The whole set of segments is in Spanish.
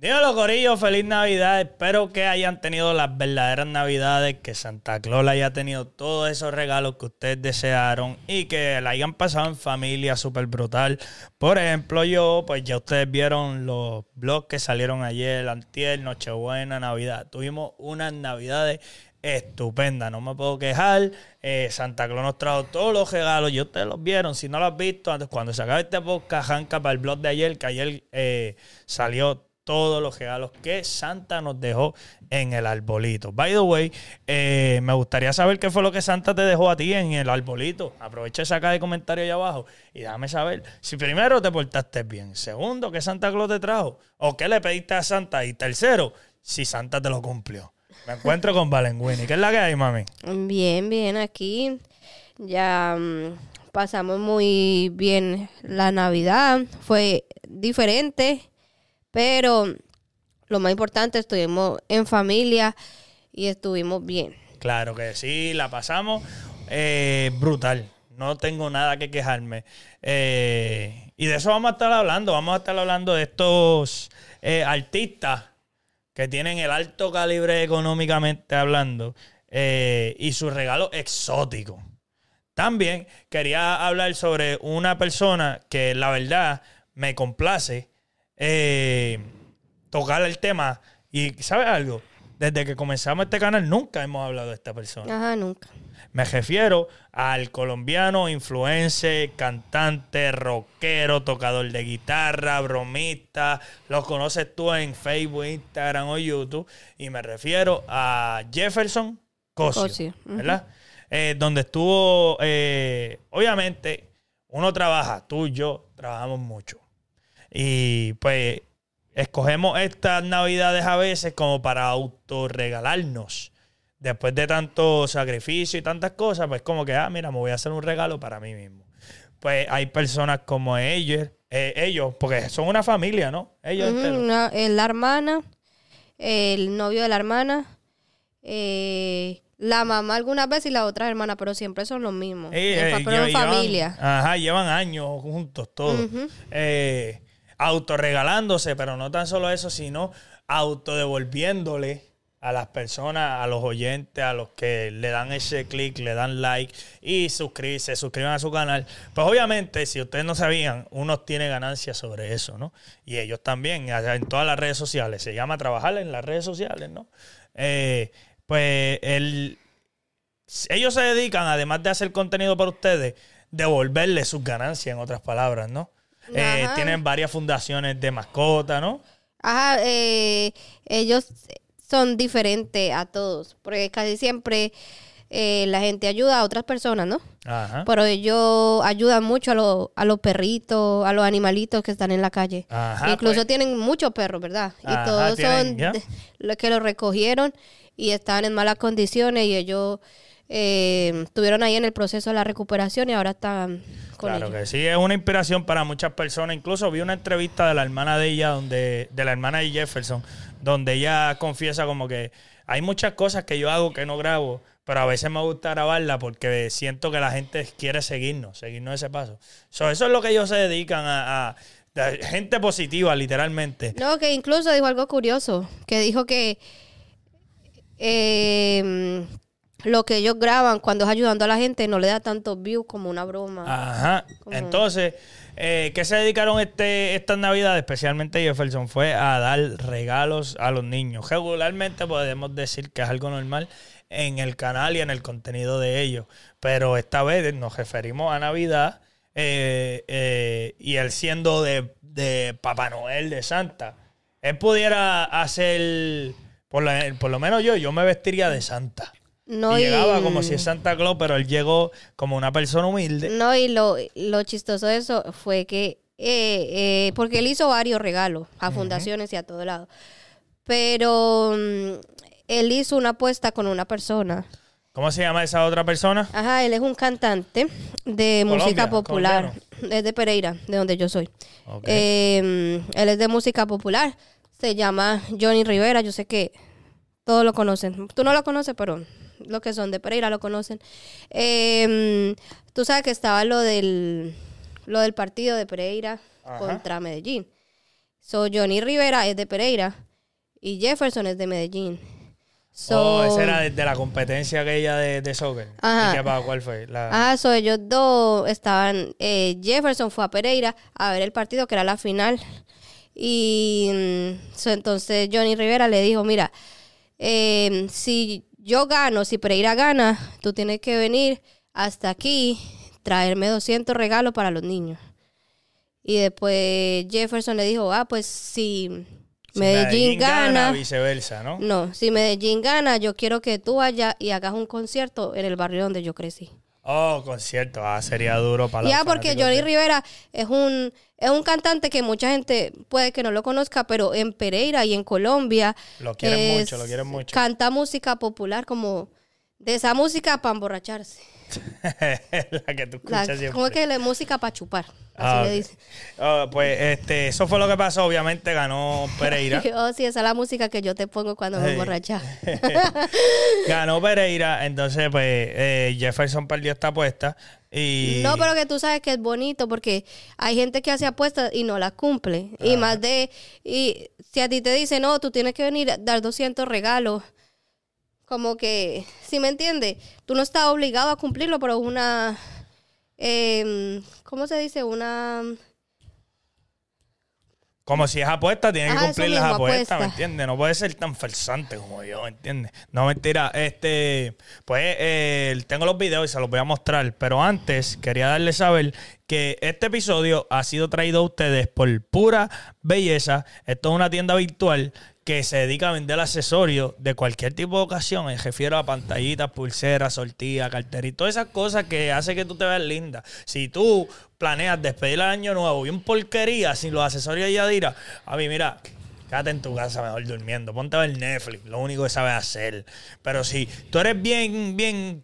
Dígalo, Corillo, feliz Navidad. Espero que hayan tenido las verdaderas Navidades, que Santa Claus le haya tenido todos esos regalos que ustedes desearon y que la hayan pasado en familia súper brutal. Por ejemplo, yo, pues ya ustedes vieron los blogs que salieron ayer, Antier, Nochebuena, Navidad. Tuvimos unas Navidades estupendas, no me puedo quejar. Eh, Santa Claus nos trajo todos los regalos, yo ustedes los vieron. Si no los has visto, antes, cuando se acabe este podcast, janca para el blog de ayer, que ayer eh, salió todos los regalos que Santa nos dejó en el arbolito. By the way, eh, me gustaría saber qué fue lo que Santa te dejó a ti en el arbolito. Aprovecha esa saca de comentarios ahí abajo y dame saber si primero te portaste bien, segundo, qué Santa Claus te trajo o qué le pediste a Santa y tercero, si Santa te lo cumplió. Me encuentro con Valenguini. ¿Qué es la que hay, mami? Bien, bien, aquí ya mm, pasamos muy bien la Navidad. Fue diferente pero lo más importante, estuvimos en familia y estuvimos bien. Claro que sí, la pasamos eh, brutal. No tengo nada que quejarme. Eh, y de eso vamos a estar hablando. Vamos a estar hablando de estos eh, artistas que tienen el alto calibre económicamente hablando y su regalo exótico También quería hablar sobre una persona que la verdad me complace eh, tocar el tema. Y ¿sabes algo? Desde que comenzamos este canal nunca hemos hablado de esta persona. Ajá, nunca. Me refiero al colombiano influencer, cantante, rockero, tocador de guitarra, bromista. Los conoces tú en Facebook, Instagram o YouTube. Y me refiero a Jefferson Cosio. ¿Verdad? Eh, donde estuvo, eh, obviamente, uno trabaja, tú y yo trabajamos mucho. Y pues escogemos estas navidades a veces como para autorregalarnos. Después de tanto sacrificio y tantas cosas, pues como que, ah, mira, me voy a hacer un regalo para mí mismo. Pues hay personas como ellos, eh, ellos porque son una familia, ¿no? Ellos. Eh, la hermana, el novio de la hermana, eh, la mamá algunas veces y la otra hermana, pero siempre son los mismos. pero son familia. Ajá, llevan años juntos todos autorregalándose, pero no tan solo eso, sino autodevolviéndole a las personas, a los oyentes, a los que le dan ese clic, le dan like y se suscriban a su canal. Pues obviamente, si ustedes no sabían, uno tiene ganancias sobre eso, ¿no? Y ellos también, en todas las redes sociales. Se llama trabajar en las redes sociales, ¿no? Eh, pues ellos se dedican, además de hacer contenido para ustedes, devolverle sus ganancias, en otras palabras, ¿no? Eh, tienen varias fundaciones de mascota, ¿no? Ajá, eh, ellos son diferentes a todos, porque casi siempre eh, la gente ayuda a otras personas, ¿no? Ajá. Pero ellos ayudan mucho a, los perritos, a los animalitos que están en la calle. Ajá, Incluso pues. tienen muchos perros, ¿verdad? y todos son los que los recogieron y estaban en malas condiciones y ellos eh, estuvieron ahí en el proceso de la recuperación y ahora están con Claro que sí, es una inspiración para muchas personas. Incluso vi una entrevista de la hermana de ella, donde, de la hermana de Jefferson, donde ella confiesa como que hay muchas cosas que yo hago que no grabo, pero a veces me gusta grabarla porque siento que la gente quiere seguirnos, seguirnos ese paso. eso es lo que ellos se dedican a, gente positiva, literalmente. No, que incluso dijo algo curioso, que dijo que eh, lo que ellos graban cuando es ayudando a la gente no le da tantos views como una broma. Ajá. Entonces, eh, ¿qué se dedicaron este, estas navidades? Especialmente Jefferson fue a dar regalos a los niños. Regularmente podemos decir que es algo normal en el canal y en el contenido de ellos. Pero esta vez nos referimos a Navidad eh, eh, y él siendo de, Papá Noel, de Santa. Él pudiera hacer, por lo menos yo, yo me vestiría de Santa. No, y llegaba como si es Santa Claus, pero él llegó como una persona humilde. No, y lo, chistoso de eso fue que, eh, eh, porque él hizo varios regalos a fundaciones y a todo lado, pero mm, él hizo una apuesta con una persona. ¿Cómo se llama esa otra persona? Ajá, él es un cantante de música popular. Es de Pereira, de donde yo soy. Em, él es de música popular. Se llama Johnny Rivera. Yo sé que todos lo conocen. Tú no lo conoces, pero lo que son de Pereira, lo conocen. Em, tú sabes que estaba lo del, lo del partido de Pereira contra Medellín. So, Johnny Rivera es de Pereira y Jefferson es de Medellín. oh, esa era de, la competencia aquella de, de soccer. ¿Y qué ¿Cuál fue? Ah, so ellos dos estaban. Eh, Jefferson fue a Pereira a ver el partido, que era la final. Y mm, entonces Johnny Rivera le dijo: Mira, em, si yo gano, si Pereira gana, tú tienes que venir hasta aquí, traerme 200 regalos para los niños. Y después Jefferson le dijo, ah, pues si Medellín, gana, viceversa, ¿no? No, si Medellín gana, yo quiero que tú vayas y hagas un concierto en el barrio donde yo crecí. Oh, concierto. Ah, sería duro para Ya, porque Johnny Rivera es un, es un cantante que mucha gente puede que no lo conozca, pero en Pereira y en Colombia. Lo quieren mucho, lo quieren mucho. Canta música popular como de esa música para emborracharse. la que tú escuchas Como que la música para chupar. Ah, oh, pues este, eso fue lo que pasó. Obviamente ganó Pereira. oh, sí, esa es la música que yo te pongo cuando me emborracha. ganó Pereira. Entonces, pues eh, Jefferson perdió esta apuesta. Y... No, pero que tú sabes que es bonito porque hay gente que hace apuestas y no las cumple. Y ah. más de. Y si a ti te dicen, no, tú tienes que venir a dar 200 regalos como que, si me entiende, tú no estás obligado a cumplirlo, pero es una, em, ¿cómo se dice? Una... Como si es apuesta, tiene que cumplir las apuestas, apuesta. ¿me entiendes? No puede ser tan falsante como yo, ¿me entiendes? No, mentira. Este, pues eh, tengo los videos y se los voy a mostrar. Pero antes quería darles saber que este episodio ha sido traído a ustedes por pura belleza. Esto es una tienda virtual que se dedica a vender accesorios de cualquier tipo de ocasión. Me refiero a pantallitas, pulseras, sortillas, y todas esas cosas que hacen que tú te veas linda. Si tú planeas despedir el año nuevo y un porquería sin los accesorios ya Yadira, a mí, mira, quédate en tu casa mejor durmiendo, ponte a ver Netflix, lo único que sabes hacer. Pero si tú eres bien, bien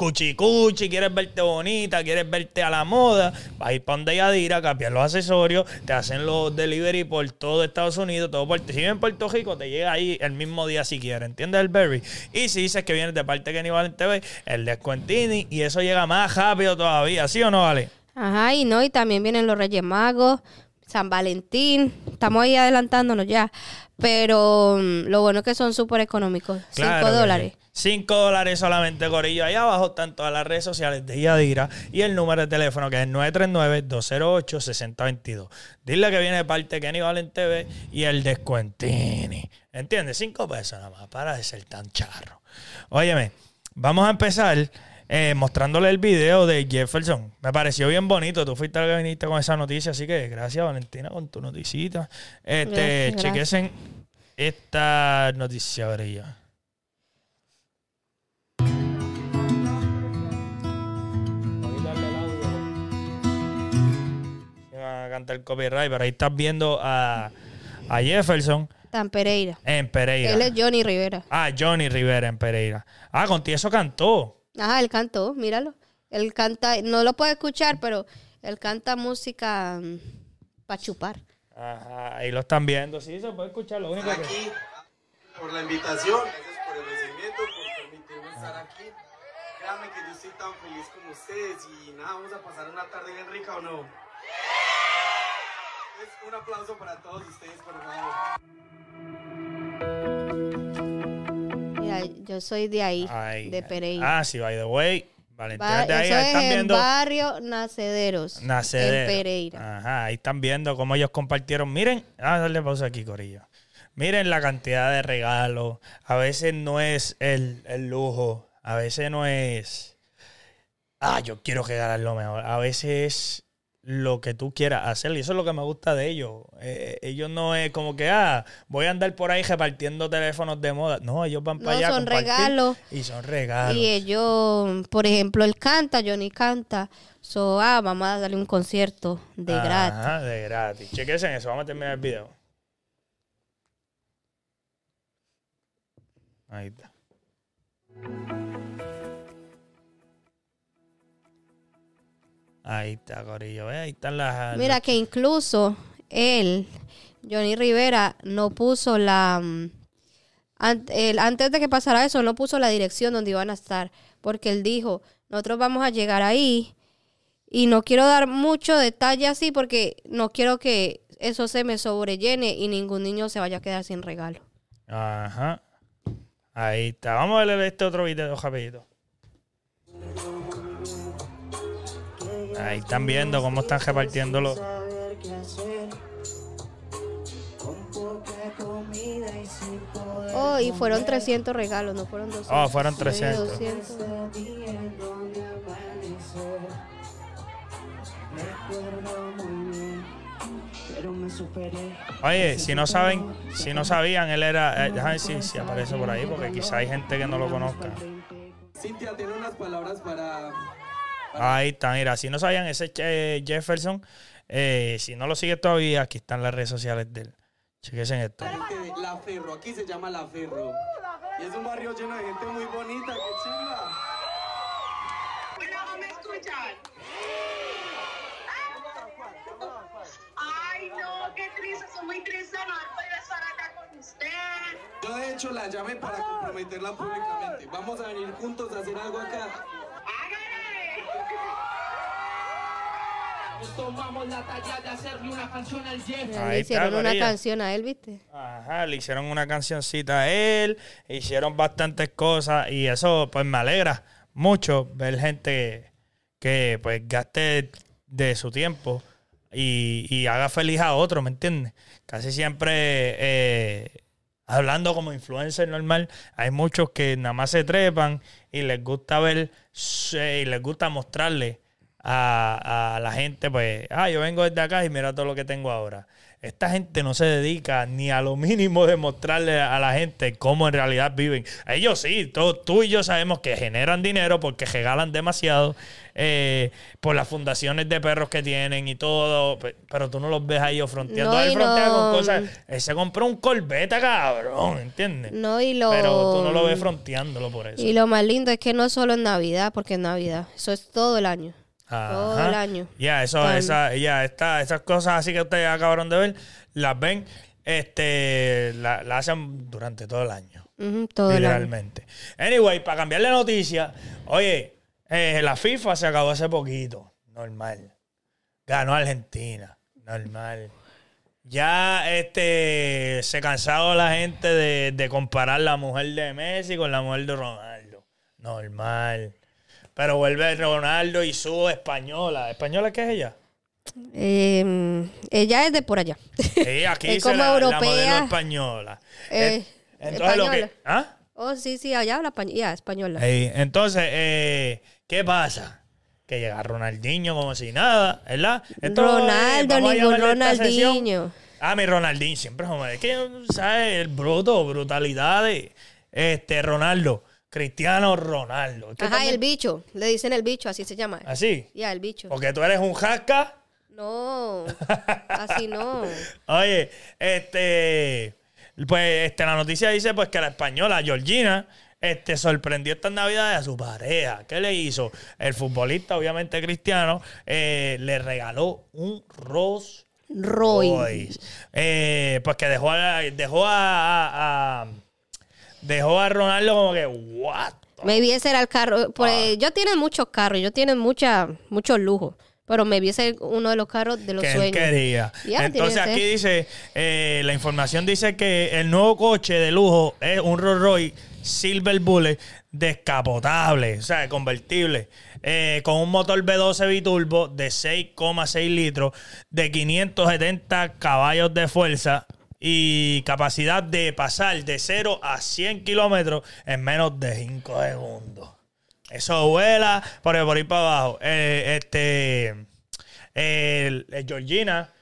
cuchi cuchi, quieres verte bonita, quieres verte a la moda, vas a ir para donde Yadira, cambiar los accesorios, te hacen los delivery por todo Estados Unidos, todo por, Si vienes en Puerto Rico, te llega ahí el mismo día si quieres, ¿entiendes el berry? Y si dices que vienes de parte de ni Valentín, TV, el descuentini, y eso llega más rápido todavía, ¿sí o no, Vale? Ajá, y no, y también vienen los Reyes Magos, San Valentín, estamos ahí adelantándonos ya, pero mm, lo bueno es que son súper económicos, 5 dólares. 5 dólares solamente, Corillo. Ahí abajo están todas las redes sociales de Yadira y el número de teléfono que es 939-208-6022. Dile que viene de parte de Kenny Valen TV y el descuentini. ¿Entiendes? 5 pesos nada más para de ser tan charro. Óyeme, vamos a empezar eh, mostrándole el video de Jefferson. Me pareció bien bonito. Tú fuiste el que viniste con esa noticia, así que gracias, Valentina, con tu noticita. Este, chequesen esta noticia, el copyright, pero ahí estás viendo a, a Jefferson. Está en Pereira. En Pereira. Él es Johnny Rivera. Ah, Johnny Rivera en Pereira. Ah, contigo eso cantó. Ajá, él cantó, míralo. Él canta, no lo puede escuchar, pero él canta música mm, para chupar. Ajá, ahí lo están viendo, sí, se puede escuchar, lo único que... por la invitación, gracias por el recibimiento, por permitirme estar aquí. Créanme que yo estoy tan feliz como ustedes y nada, vamos a pasar una tarde bien rica o no un aplauso para todos ustedes, por favor. Mira, yo soy de ahí, de Pereira. Ah, sí, by the way. Valentina de ahí, están viendo. Barrio Nacederos. Nacederos. En Pereira. Ajá, ahí están viendo cómo ellos compartieron. Miren, a darle pausa aquí, Corillo. Miren la cantidad de regalos. A veces no es el, lujo. A veces no es. Ah, yo quiero regalar lo mejor. A veces lo que tú quieras hacer. Y eso es lo que me gusta de ellos. Eh, eh, ellos no es como que, ah, voy a andar por ahí repartiendo teléfonos de moda. No, ellos van para allá. Son regalos. Y son regalos. Y ellos, por ejemplo, él canta, Johnny canta. So, ah, vamos a darle un concierto de gratis. de gratis. Chequense eso, vamos a terminar el video. Ahí está. Ahí está, gorillo, Ahí están las. Mira, que incluso él, Johnny Rivera, no puso la. Mm, antes de que pasara eso, no puso la dirección donde iban a estar. Porque él dijo: Nosotros vamos a llegar ahí. Y no quiero dar mucho detalle así porque no quiero que eso se me sobrellene y ningún niño se vaya a quedar sin regalo. Ajá. Ahí está. Vamos a ver este otro video, rapidito. Ahí están viendo cómo están repartiéndolo. Oh, y fueron 300 regalos, no fueron 200. Oh, fueron 300. Oye, si no saben, si no sabían, él era. Eh, déjame ver aparece por ahí, porque quizá hay gente que no lo conozca. Cintia tiene unas palabras para Ahí está, mira, si no sabían, ese eh, Jefferson, eh, si no lo sigue todavía, aquí están las redes sociales de él. en esto. La Ferro, aquí se llama uh, La Ferro. Y es un barrio lleno de gente muy bonita, qué chimba. ¿me escuchan? Ay, no, qué triste, soy muy triste no haber podido estar acá con usted. Yo, de hecho, la llamé para comprometerla públicamente. Vamos a venir juntos a hacer algo acá tomamos la talla de hacerle una canción al le hicieron una canción a él, ¿viste? Ajá, le hicieron una cancioncita a él, hicieron bastantes cosas y eso pues me alegra mucho ver gente que pues gaste de su tiempo y, haga feliz a otro, ¿me entiendes? Casi siempre eh, hablando como influencer normal, hay muchos que nada más se trepan y les gusta ver eh, y les gusta mostrarle a, a la gente, pues, ah, yo vengo desde acá y mira todo lo que tengo ahora esta gente no se dedica ni a lo mínimo de mostrarle a la gente cómo en realidad viven. Ellos sí, tú y yo sabemos que generan dinero porque regalan demasiado eh, por las fundaciones de perros que tienen y todo, pero tú no los ves ahí ellos fronteando. No, mm. Él con cosas. se compró un corbeta, cabrón, ¿entiendes? No, y lo... Pero tú no lo ves fronteándolo por eso. Y lo más lindo es que no solo en Navidad, porque es Navidad, eso es todo el año. Todo el año. Ya, eso, esa, ya esas cosas así que ustedes acabaron de ver, las ven, este, la, hacen durante todo el año. todo literalmente. El año. Anyway, para cambiarle la noticia, oye, eh, la FIFA se acabó hace poquito. Normal. Ganó Argentina. Normal. Ya este se cansado la gente de, de comparar la mujer de Messi con la mujer de Ronaldo. Normal. Pero vuelve Ronaldo y su española. ¿Española qué es ella? Em, ella es de por allá. Sí, aquí es como la, europea. modelo española. Eh, eh, entonces, española. Lo que, ¿ah? Oh, sí, sí, allá habla ya, española. entonces, eh, ¿qué pasa? Que llega Ronaldinho como si nada, ¿verdad? Ronaldo, ningún Ronaldinho. Ah, mi Ronaldinho siempre, hombre. Es que, ¿sabes? El bruto, brutalidades. Este, Ronaldo. Cristiano Ronaldo. Ajá, el bicho. Le dicen el bicho, así se llama. ¿Así? ¿Ah, ya, el bicho. Porque tú eres un jaca. No, así no. Oye, este, pues este, la noticia dice pues que la española Georgina este, sorprendió estas navidades a su pareja. ¿Qué le hizo? El futbolista, obviamente cristiano, eh, le regaló un Rolls Royce. Eh, pues que dejó, dejó a dejó a Ronaldo como que, ¿what? Me ese era el carro. Pues, yo muchos carros, yo tienen mucha, muchos lujos. Pero me viese uno de los carros de los que sueños. Quería. Entonces aquí dice, eh, la información dice que el nuevo coche de lujo es un Rolls Royce Silver Bullet descapotable, o sea, convertible, eh, con un motor b 12 biturbo de 6,6 litros, de 570 caballos de fuerza y capacidad de pasar de 0 a 100 kilómetros en menos de 5 segundos. Eso vuela por, ahí ir para abajo. Eh, este, Georgina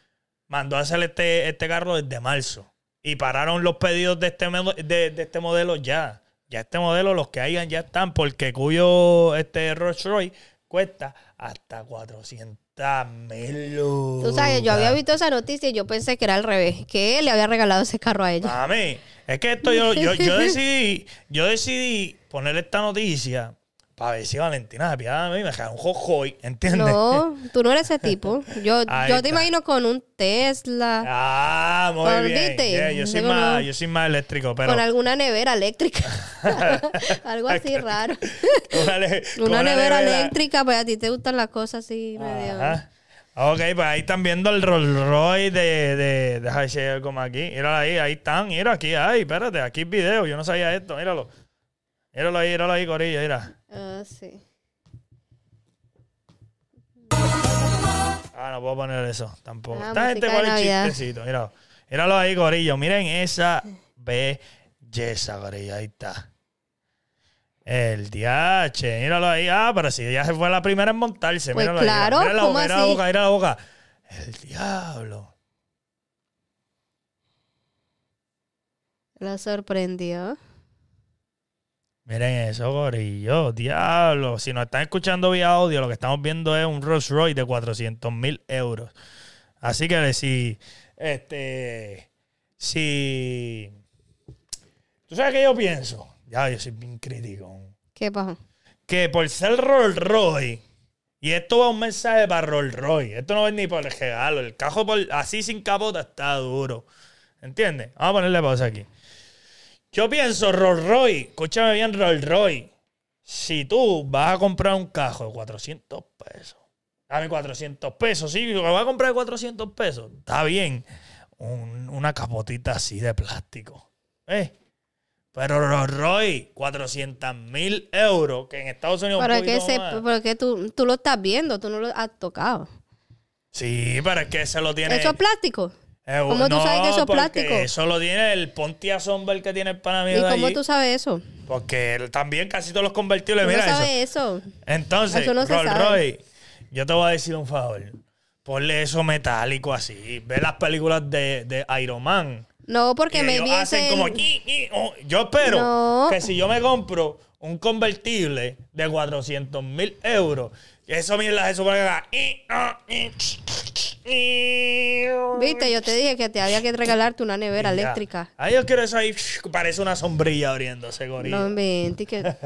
mandó a hacer este, este carro desde marzo y pararon los pedidos de este, de, este modelo ya. Ya este modelo, los que hayan ya están, porque cuyo este Rolls Royce cuesta hasta 400 Dámelo. Tú sabes, yo había visto esa noticia y yo pensé que era al revés, que él le había regalado ese carro a ella. mí. es que esto yo, yo, decidí, yo decidí ponerle esta noticia para si Valentina, piada a mí, me cae un jojoy, ¿entiendes? No, tú no eres ese tipo. Yo, yo te imagino con un Tesla. Ah, muy bien. yo, soy más, yo más eléctrico, pero... Con alguna nevera eléctrica. Algo así raro. una, nevera, eléctrica, pues a ti te gustan las cosas así medio... Ok, pues ahí están viendo el Rolls Royce de, de, Déjame como aquí. Míralo ahí, ahí están. Mira aquí, ay, espérate, aquí es video. Yo no sabía esto, míralo. Míralo ahí, míralo ahí, Corillo, mira. Ah, sí. Ah, no puedo poner eso tampoco. Ah, Esta gente con el chistecito, míralo. ahí, gorillo. Miren esa belleza, gorillo. Ahí está. El diache, míralo ahí. Ah, pero si ya se fue la primera en montarse. Pues míralo claro, ahí. Mira la la boca, mira la boca. El diablo. La sorprendió. Miren eso, gorillo. Diablo. Si nos están escuchando vía audio, lo que estamos viendo es un Rolls Royce de 400 mil euros. Así que si. Este. Si. ¿Tú sabes qué yo pienso? Ya, yo soy bien crítico. ¿Qué pasa? Que por ser Rolls Royce. Y esto va un mensaje para Rolls Royce. Esto no es ni por el regalo. El cajo por, así sin capota está duro. ¿Entiendes? Vamos a ponerle pausa aquí. Yo pienso, Rolls Royce, escúchame bien, Rolls Royce. Si tú vas a comprar un cajo de 400 pesos, dame 400 pesos, sí, lo voy a comprar de 400 pesos, está bien. una capotita así de plástico. ¿Eh? Pero Rolls Royce, 400 mil euros, que en Estados Unidos. Pero, que, se, que tú, tú, lo estás viendo, tú no lo has tocado. Sí, pero es que se lo tiene. ¿Eso es plástico? Eh, ¿Cómo tú sabes que eso es plástico? Eso lo tiene el Pontia Somber que tiene el Panamá. ¿Y cómo tú sabes eso? Porque también casi todos los convertibles. mira tú sabes eso. Entonces, Roy, yo te voy a decir un favor. Ponle eso metálico así. Ve las películas de, Iron Man. No, porque me Hacen como. yo espero que si yo me compro un convertible de 400 mil euros eso, mira, eso supone que Viste, yo te dije que te había que regalarte una nevera eléctrica. Ay, yo quiero eso ahí. Parece una sombrilla abriéndose, gorila. No, vente, que... no,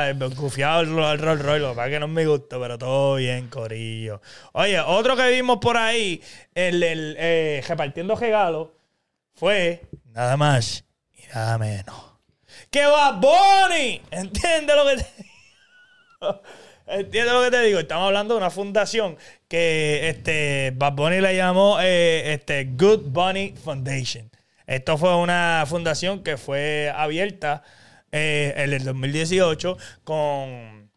eh, confiado el Rolls Royce. Para que no me gusta, pero todo bien, corillo. Oye, otro que vimos por ahí, el, eh, repartiendo regalos, fue nada más y nada menos. ¡Que va Bonnie! ¿Entiendes lo que te digo? Entiendo lo que te digo? Estamos hablando de una fundación que este, Bad Bunny le llamó eh, este, Good Bunny Foundation. Esto fue una fundación que fue abierta eh, en el 2018 con,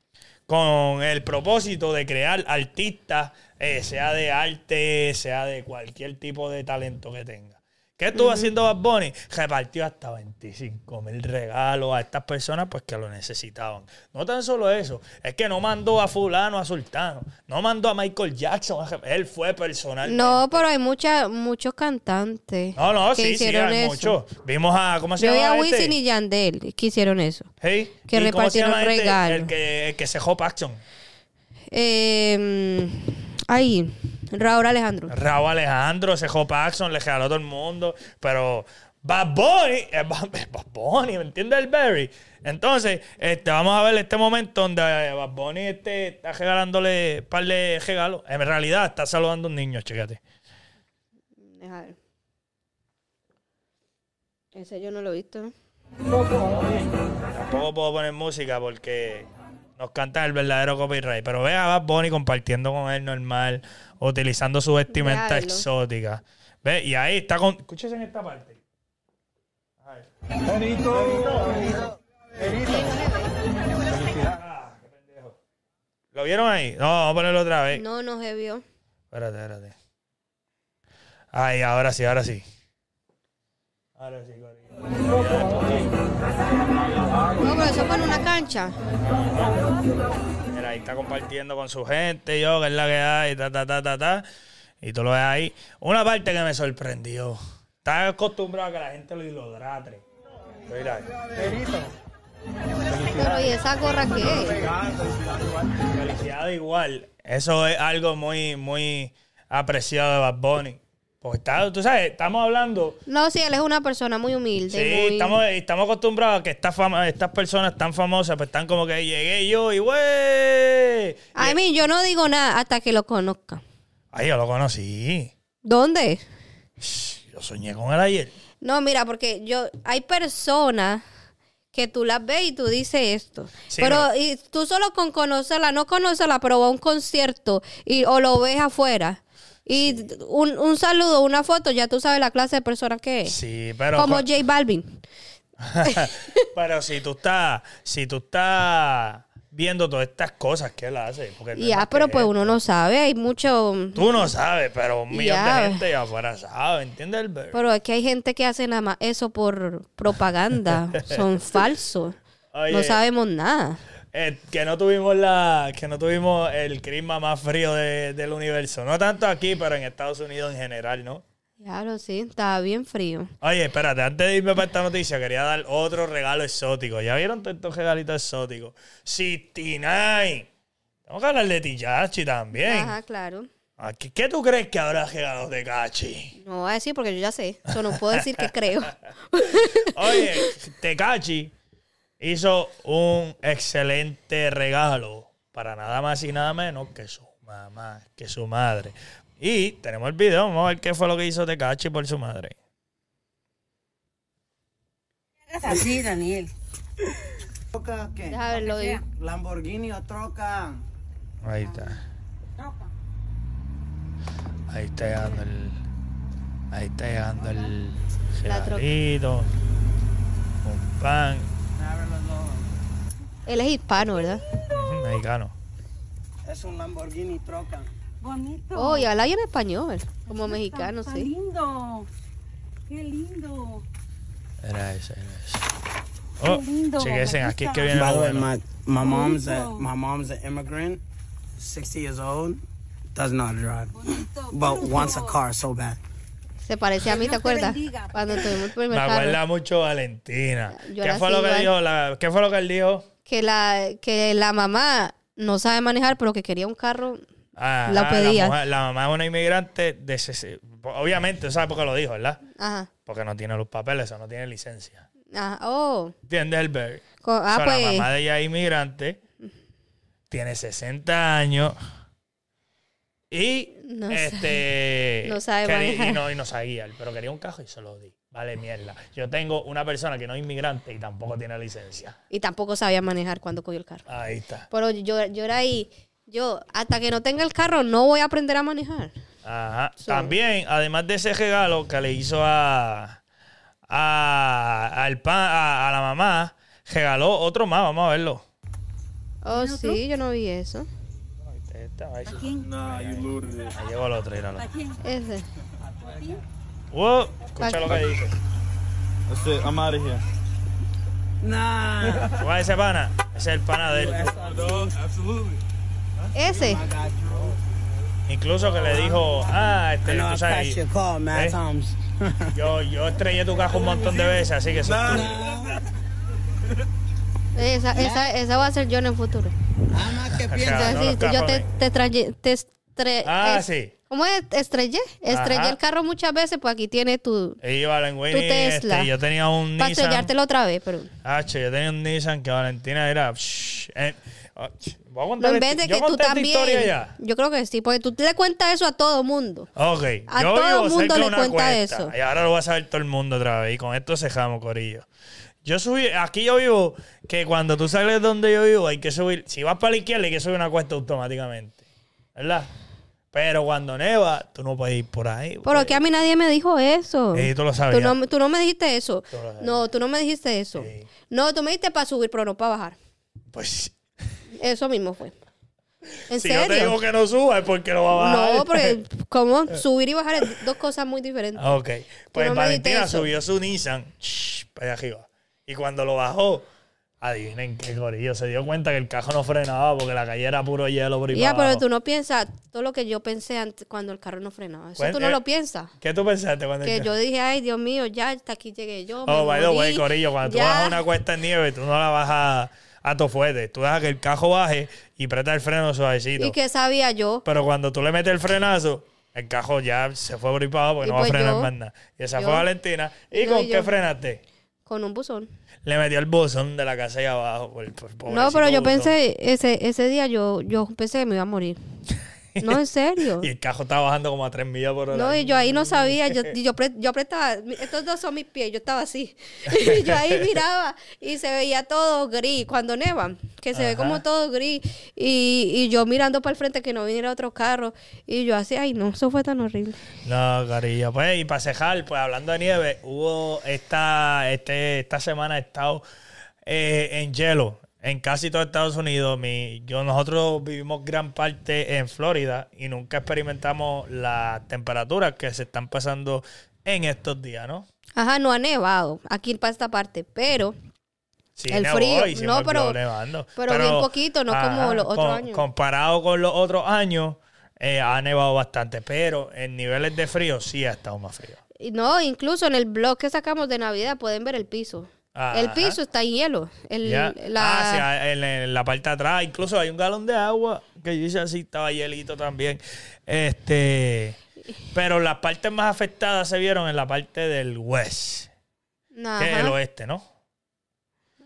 con el propósito de crear artistas, eh, sea de arte, sea de cualquier tipo de talento que tenga. ¿Qué estuvo haciendo Bad Bunny? Repartió hasta 25 mil regalos a estas personas pues que lo necesitaban. No tan solo eso, es que no mandó a fulano, a Sultano, no mandó a Michael Jackson, él fue personal. No, pero hay mucha, muchos cantantes. No, no, sí, sí, hay muchos. Vimos a, ¿cómo se Yo llama? a este? Wisin y Yandel que hicieron eso. Que repartieron este? regalos. El, que, que se Paxton. Eh, mm, ahí. Raúl Alejandro. Raúl Alejandro, ese Joe Paxson le regaló a todo el mundo, pero Bad Bunny, eh, Bad Bunny, ¿me entiendes? El Berry. Entonces, este, vamos a ver este momento donde eh, Bad Bunny este, está regalándole un par de regalos. En realidad está saludando a un niño, chécate. Deja Ese yo no lo he visto. Tampoco puedo poner música porque nos canta el verdadero copyright. Pero ve a Bad Bunny compartiendo con él normal, utilizando su vestimenta exótica. Ve, y ahí está con. Escúchese en esta parte. Benito. ¿Lo vieron ahí? No, vamos a ponerlo otra vez. No, no se vio. Espérate, espérate. Ay, ahora sí, ahora sí. Ahora sí, eso en una cancha. Mira, ahí está compartiendo con su gente, yo, que es la que hay, Y tú lo ves ahí. Una parte que me sorprendió. está acostumbrado a que la gente lo idolatre. Mira, Pero esa gorra qué es? Felicidad igual. Eso es algo muy, muy apreciado de Bad Bunny. O pues está, tú sabes, estamos hablando. No, sí, él es una persona muy humilde. Sí, Estamos, estamos acostumbrados a que estas, estas personas tan famosas, pues están como que llegué yo y güey. A mí, yo no digo nada hasta que lo conozca. Ay, yo lo conocí. ¿Dónde? Yo soñé con él ayer. No, mira, porque yo hay personas que tú las ves y tú dices esto. pero y tú solo con conocerla, no conocerla, pero va a un concierto y, o lo ves afuera y un, un saludo, una foto, ya tú sabes la clase de personas que es. Sí, Como J Balvin. pero si tú estás. Si tú estás viendo todas estas cosas que él hace. ya, ah, pero pues uno no sabe, hay mucho... Tú no sabes, pero un millón de gente sabe, ¿entiendes? Pero es que hay gente que hace nada más eso por propaganda, son falsos, no sabemos nada. Eh, que no tuvimos la que no tuvimos el clima más frío del universo. No tanto aquí, pero en Estados Unidos en general, ¿no? Claro, sí, estaba bien frío. Oye, espérate, antes de irme para esta noticia, quería dar otro regalo exótico. ¿Ya vieron tantos regalitos exóticos? ¡69! Tengo que hablar de Tichachi también. Ajá, claro. Ah, ¿Qué tú crees que habrá llegado, de Cachi? No voy a decir porque yo ya sé. solo no puedo decir que creo. Oye, Tecachi hizo un excelente regalo para nada más y nada menos que su mamá, que su madre. Y tenemos el video, vamos a ver qué fue lo que hizo cachi por su madre. Así, Daniel. Lamborghini o troca. Ahí está. Ahí está llegando el. Ahí está llegando el. troca. Un pan. Él es hispano, ¿verdad? Mexicano. Es un Lamborghini troca. Bonito. Oh, y habla en español, como mexicano, sí. Qué lindo. Qué lindo. Era ese, era Oh, chequen, aquí es que viene By the way, my, my, mom's my mom's an immigrant, 60 years old, does not drive, but wants a car so bad. Se parecía a mí, ¿te acuerdas? Cuando tuvimos Me acuerda mucho Valentina. ¿Qué fue, lo que dijo fue lo que él dijo? Que la, que la mamá no sabe manejar, pero que quería un carro. Ah, la pedía. La, mamá es una inmigrante de Obviamente, ¿sabes por qué lo dijo, verdad? Porque no tiene los papeles o no tiene licencia. Ajá. Oh. ¿Entiendes, ah, La pues. mamá de ella es inmigrante, tiene 60 años y no este. No no, pero quería un carro y se lo di. Vale, mierda. Yo tengo una persona que no es inmigrante y tampoco tiene licencia. Y tampoco sabía manejar cuando cogió el carro. Ahí está. Pero yo, yo era ahí. Yo, hasta que no tenga el carro, no voy a aprender a manejar. Ajá. También, además de ese regalo que le hizo a. al a la mamá, regaló otro más. Vamos a verlo. Oh, sí, yo no vi eso ahí. ¿A No, you loaded it. Ahí llegó el otro, irá. Ese. ¡Wow! Escucha lo que dice. este I'm out es ese pana? Ese es el pana de él. Ese. Incluso que le dijo, ah, este, no sabes, ¿eh? yo, yo estrellé tu caja un montón de veces, así que... No. Esa, esa, esa va a ser yo en el futuro. Ah, más que piensas. yo te, te, Ah, sí. ¿Cómo es? Estrellé. Estrellé el carro muchas veces, pues aquí tiene tu, tu este, Tesla. yo tenía un Para Nissan. estrellártelo otra vez, pero. Ah, yo tenía un Nissan que Valentina era. Eh, voy a en vez de yo que tú también. Yo creo que sí, porque tú le cuentas eso a todo mundo. Ok. A todo el mundo le cuentas eso. Y ahora lo va a saber todo el mundo otra vez. Y con esto cejamos, Corillo. Yo subí, aquí yo vivo, que cuando tú sales donde yo vivo, hay que subir. Si vas para la izquierda, hay que subir una cuesta automáticamente. ¿Verdad? Pero cuando neva, tú no puedes ir por ahí. Pero que a mí nadie me dijo eso. Sí, tú lo sabes. Tú, no, me dijiste eso. no, tú no me dijiste eso. No, tú me dijiste para subir, pero no para bajar. Pues. Eso mismo fue. ¿En si yo te digo que no suba es porque no va a bajar. No, porque como subir y bajar es dos cosas muy diferentes. Ok. Pues no Valentina subió su Nissan para allá arriba. Y cuando lo bajó, adivinen qué, corillo. gorillo se dio cuenta que el cajo no frenaba porque la calle era puro hielo por Ya, pero tú no piensas todo lo que yo pensé antes cuando el carro no frenaba. Eso pues, tú no eh, lo piensas. ¿Qué tú pensaste cuando Que yo dije, ay, Dios mío, ya hasta aquí llegué yo. Oh, by the way, gorillo, cuando tú bajas una cuesta en nieve, tú no la bajas a tu fuerte. Tú dejas que el cajo baje y preta el freno suavecito. ¿Y qué sabía yo? Pero cuando tú le metes el frenazo, el cajo ya se fue bripado porque no va a pues frenar más nada. Y esa fue Valentina. ¿Y con qué frenaste? Con un buzón. Le metió el buzón de la casa ahí abajo. no, pero yo pensé, ese, ese día yo, yo pensé que me iba a morir. No, en serio. y el cajo estaba bajando como a tres millas por hora. No, y yo ahí no sabía. Yo, yo, apretaba. Estos dos son mis pies. Yo estaba así. y yo ahí miraba y se veía todo gris cuando neva. Que se ve como todo gris. Y, yo mirando para el frente que no viniera otro carro. Y yo así, ay, no, eso fue tan horrible. No, cariño. Pues, y para cejar, pues hablando de nieve, hubo esta, este, esta semana he estado. Eh, en hielo en casi todo Estados Unidos. Mi, yo, nosotros vivimos gran parte en Florida y nunca experimentamos las temperaturas que se están pasando en estos días, ¿no? Ajá, no ha nevado aquí para esta parte, pero el frío, no, pero, nevando. pero, bien poquito, no como los otros años. Comparado con los otros años, eh, ha nevado bastante, pero en niveles de frío sí ha estado más frío. No, incluso en el blog que sacamos de Navidad pueden ver el piso. El piso está en hielo. Ah, ah en, la parte de atrás. Incluso hay un galón de agua que dice así, estaba hielito también. Este, pero las partes más afectadas se vieron en la parte del west. Que es el oeste, ¿no?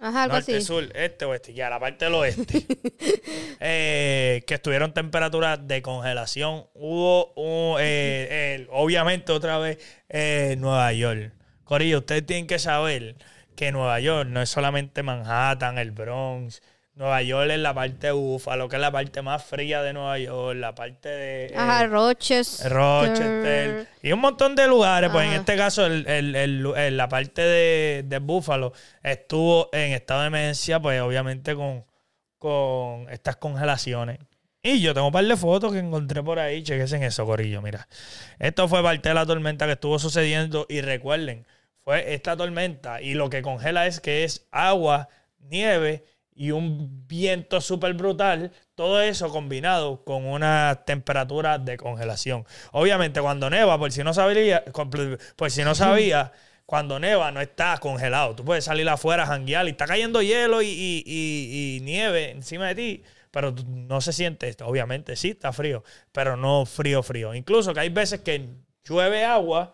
Ajá, algo Norte, sur, este, oeste. Ya, la parte del oeste. Eh, que estuvieron temperaturas de congelación. Hubo, eh, obviamente, otra vez, eh, Nueva York. Corillo, ustedes tienen que saber que Nueva York no es solamente Manhattan, el Bronx. Nueva York es la parte ufa, lo que es la parte más fría de Nueva York, la parte de... Eh, Ajá, Rochester. Rochester. Y un montón de lugares, pues en este caso el, la parte de, de Búfalo estuvo en estado de emergencia, pues obviamente con, con estas congelaciones. Y yo tengo un par de fotos que encontré por ahí, chequen eso, Corillo, mira. Esto fue parte de la tormenta que estuvo sucediendo y recuerden, pues esta tormenta y lo que congela es que es agua, nieve y un viento súper brutal, todo eso combinado con una temperatura de congelación. Obviamente cuando neva, por si no sabía, si no cuando neva no está congelado. Tú puedes salir afuera, janguear y está cayendo hielo y, y nieve encima de ti, pero no se siente esto. Obviamente sí, está frío, pero no frío, frío. Incluso que hay veces que llueve agua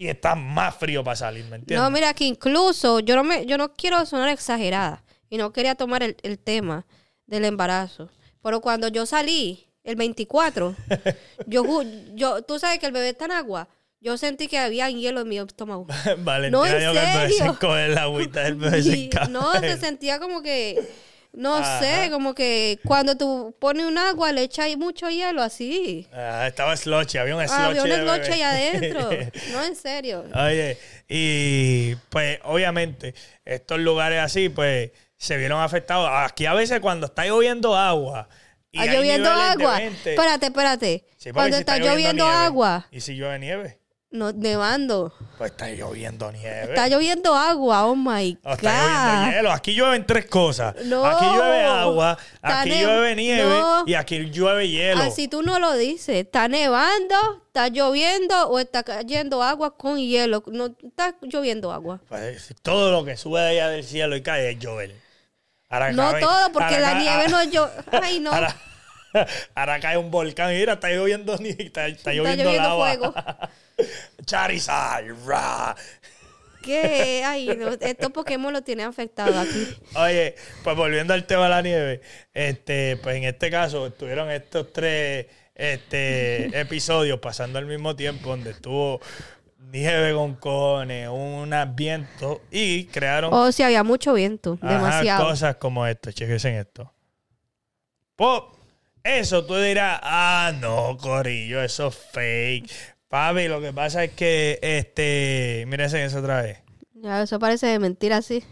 y está más frío para salir, ¿me entiendes? No, mira, que incluso yo no, me, yo no quiero sonar exagerada y no quería tomar el, el tema del embarazo. Pero cuando yo salí, el 24, yo, yo, tú sabes que el bebé está en agua. Yo sentí que había hielo en mi estómago. Valentina no, ¿en serio? que el agüita del bebé No, se sentía como que no sé, como que cuando tú pones un agua le echas mucho hielo así. Ah, estaba sloche, había un ah, sloche. había un sloche ahí adentro. no, en serio. Oye, y pues obviamente estos lugares así pues se vieron afectados. Aquí a veces cuando está lloviendo agua... Y ¿Está lloviendo agua? Espérate, espérate. cuando está, lloviendo, agua. ¿Y si llueve nieve? No, nevando. Pues está lloviendo nieve. Está lloviendo agua, oh my God. Oh, está lloviendo hielo. Aquí llueven tres cosas. aquí llueve agua, aquí llueve nieve y aquí llueve hielo. Así tú no lo dices. Está nevando, está lloviendo o está cayendo agua con hielo. No está lloviendo agua. Pues, todo lo que sube allá del cielo y cae es llover. no todo, porque la nieve ah. no es Ay, no. Ahora cae un volcán. Mira, está lloviendo, está, lloviendo, está lava. ¿Qué? estos Pokémon lo tienen afectado aquí. Oye, pues volviendo al tema de la nieve, este, pues en este caso estuvieron estos tres este, episodios pasando al mismo tiempo, donde estuvo nieve con cojones, un viento y crearon. oh, había mucho viento, Cosas como esto, chequen esto. ¡Pop! Eso tú dirás, ah, no, Corillo, eso es fake. Papi, lo que pasa es que, este, mírense eso otra vez. Ya, eso parece de mentira, sí.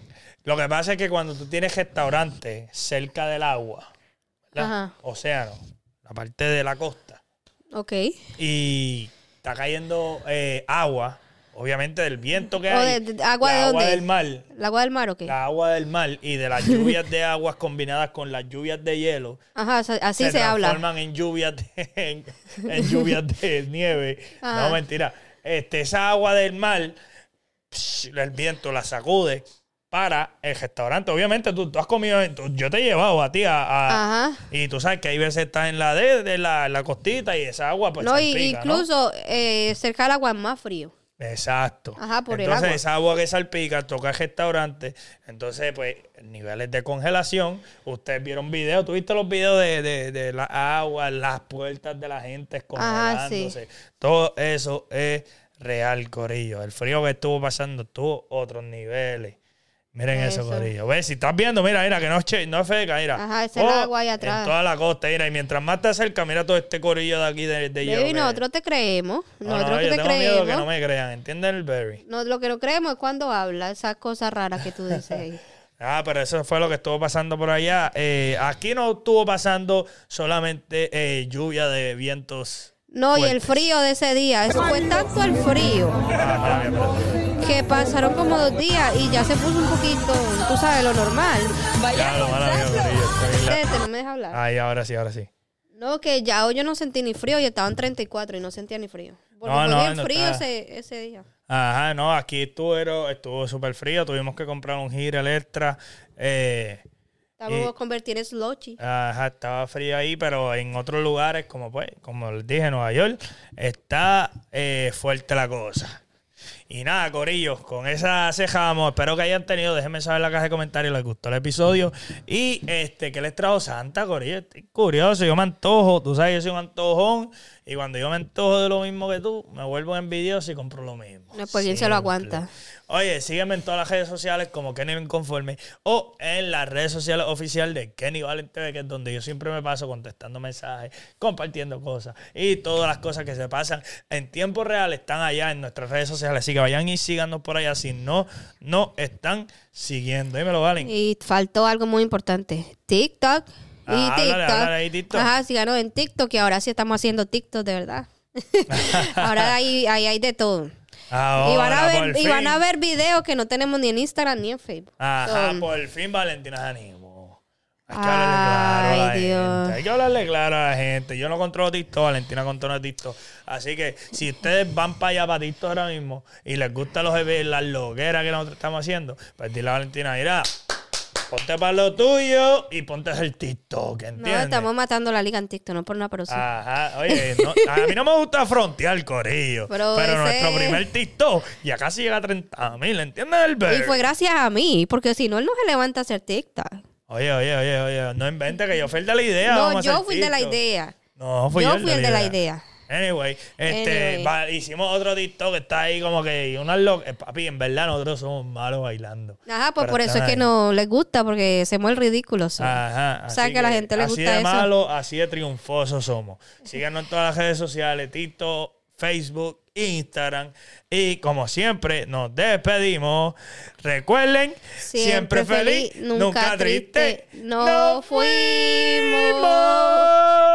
Lo que pasa es que cuando tú tienes restaurante cerca del agua, océano, la parte de la costa. Ok. Y está cayendo eh, agua obviamente del viento que hay, agua, del mar, la agua del mar o qué, la agua del mar y de las lluvias de aguas combinadas con las lluvias de hielo, ajá, así se, se transforman en lluvias de, en, lluvias de nieve, no mentira, este esa agua del mar, el viento la sacude para el restaurante. Obviamente tú, has comido, yo te he llevado a ti a, Ajá. y tú sabes que hay veces estás en la de, la, costita y esa agua pues no, incluso eh, cerca del agua es más frío. Exacto. Ajá, Entonces, esa agua que salpica toca el restaurante. Entonces, pues, niveles de congelación. Ustedes vieron videos, tuviste los videos de, la agua, las puertas de la gente congelándose. Todo eso es real, Corillo. El frío que estuvo pasando tuvo otros niveles. Miren eso, Corillo. Si estás viendo, mira, mira, que no es, no es feca, mira. Ajá, ese es oh, el agua ahí atrás. En toda la costa, mira. Y mientras más te acercas, mira todo este corillo de aquí de, de Baby, nosotros te creemos. Oh, nosotros que te tengo creemos. miedo que no me crean, ¿entiendes el Berry? No, lo que no creemos es cuando habla esas cosas raras que tú dices Ah, pero eso fue lo que estuvo pasando por allá. Eh, aquí no estuvo pasando solamente eh, lluvia de vientos. No, y el frío de ese día. Eso fue tanto el frío. Ah, que pasaron como dos días y ya se puso un poquito, tú sabes, lo normal. Vaya, no me deja hablar. Ay, ahora sí, ahora sí. No, que ya hoy yo no sentí ni frío y estaban 34 y no sentía ni frío. Porque no, fue no, bien no frío ese, ese, día. Ajá, no, aquí estuvo estuvo súper frío, tuvimos que comprar un giro extra. Eh, Estábamos convertir en slochi. Ajá, estaba frío ahí, pero en otros lugares, como pues, como les dije, en Nueva York, está eh, fuerte la cosa. Y nada, Corillos, con esa cejamos. Espero que hayan tenido. Déjenme saber en la caja de comentarios les gustó el episodio. Y este, ¿qué les trajo Santa, Corillo? curioso, yo me antojo. Tú sabes, yo soy un antojón. Y cuando yo me antojo de lo mismo que tú, me vuelvo envidioso y compro lo mismo. No, pues quién se lo aguanta. Oye, sígueme en todas las redes sociales como Kenny Inconforme o en las redes sociales oficiales de Kenny Valen que es donde yo siempre me paso contestando mensajes, compartiendo cosas y todas las cosas que se pasan en tiempo real están allá en nuestras redes sociales. Así vayan y síganos por allá si no no están siguiendo. me lo Valen. Y faltó algo muy importante. TikTok. Ah, y TikTok. Ajá, síganos en TikTok y ahora sí estamos haciendo TikTok de verdad. ahora ahí, hay de todo. y, van a ver, y van a ver videos que no tenemos ni en Instagram ni en Facebook. Ajá, por fin Valentina hay que hablarle claro a la gente. Hay que hablarle claro a la gente. Yo no controlo TikTok, Valentina controla TikTok. Así que si ustedes van para allá, para TikTok ahora mismo, y les gusta los, las logueras que nosotros estamos haciendo, pues dile a Valentina, mira, ponte para lo tuyo y ponte el TikTok, ¿entiendes? No, estamos matando la liga en TikTok, no por una persona. Ajá, oye, a mí no me gusta frontear, Corillo. Pero, nuestro primer TikTok ya casi llega a 30 mil, ¿entiendes, Y fue gracias a mí, porque si no, él no se levanta a hacer TikTok. Oye, oye, oye, oye, no inventes que yo fui el de la idea. No, yo fui el de la idea. No, fui yo. fui el de la idea. Anyway, este, hicimos otro TikTok que está ahí como que unas locas. Eh, papi, en verdad nosotros somos malos bailando. Ajá, pues por eso es que no les gusta, porque se el ridículo. Ajá. O sea, que, a la gente le gusta eso. Así de malo, así de triunfosos somos. Síganos en todas las redes sociales, TikTok, Facebook, Instagram. Y como siempre, nos despedimos. Recuerden, siempre, feliz, nunca, triste, no fuimos.